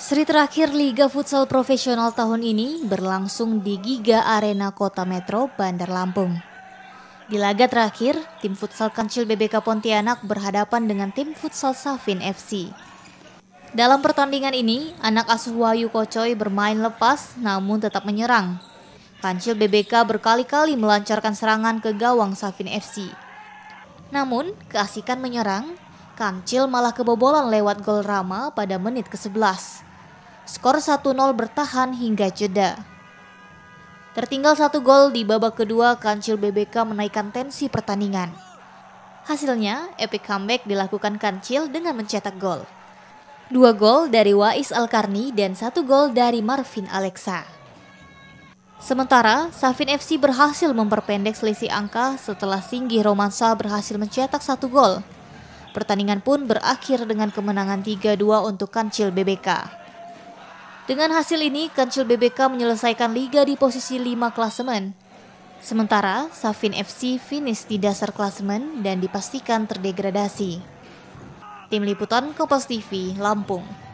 Seri terakhir Liga Futsal Profesional tahun ini berlangsung di Giga Arena Kota Metro, Bandar Lampung. Di laga terakhir, tim futsal Kancil BBK Pontianak berhadapan dengan tim futsal Safin FC. Dalam pertandingan ini, anak asuh Wahyu Kocoy bermain lepas namun tetap menyerang. Kancil BBK berkali-kali melancarkan serangan ke gawang Safin FC. Namun, keasikan menyerang, Kancil malah kebobolan lewat gol Rama pada menit ke-11 skor 1-0 bertahan hingga jeda. Tertinggal satu gol di babak kedua, Kancil BBK menaikkan tensi pertandingan. Hasilnya, epic comeback dilakukan Kancil dengan mencetak gol. Dua gol dari Wais Alkarni dan satu gol dari Marvin Alexa. Sementara, Safin FC berhasil memperpendek selisih angka setelah Singgi Romansa berhasil mencetak satu gol. Pertandingan pun berakhir dengan kemenangan 3-2 untuk Kancil BBK. Dengan hasil ini, Kancil BBK menyelesaikan liga di posisi 5 klasemen. Sementara, Safin FC finish di dasar klasemen dan dipastikan terdegradasi. Tim Liputan Kompas TV, Lampung.